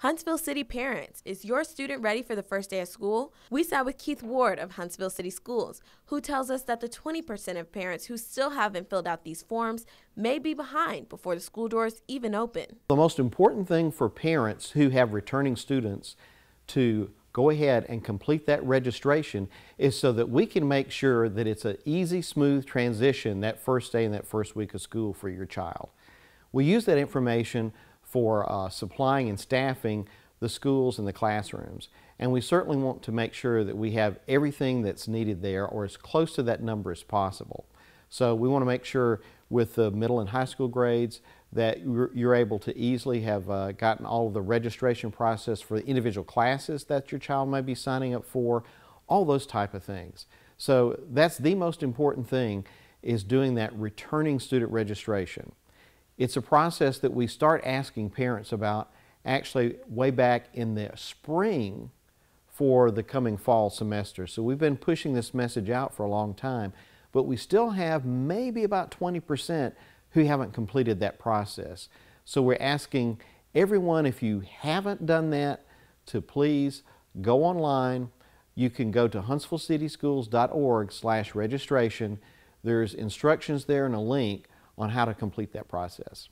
Huntsville City parents, is your student ready for the first day of school? We sat with Keith Ward of Huntsville City Schools, who tells us that the 20% of parents who still haven't filled out these forms may be behind before the school doors even open. The most important thing for parents who have returning students to go ahead and complete that registration is so that we can make sure that it's an easy, smooth transition that first day and that first week of school for your child. We use that information for uh, supplying and staffing the schools and the classrooms. And we certainly want to make sure that we have everything that's needed there or as close to that number as possible. So we want to make sure with the middle and high school grades that you're able to easily have uh, gotten all of the registration process for the individual classes that your child may be signing up for, all those type of things. So that's the most important thing is doing that returning student registration. It's a process that we start asking parents about actually way back in the spring for the coming fall semester. So we've been pushing this message out for a long time, but we still have maybe about 20% who haven't completed that process. So we're asking everyone, if you haven't done that, to please go online. You can go to huntsvillecityschools.org slash registration. There's instructions there and a link on how to complete that process.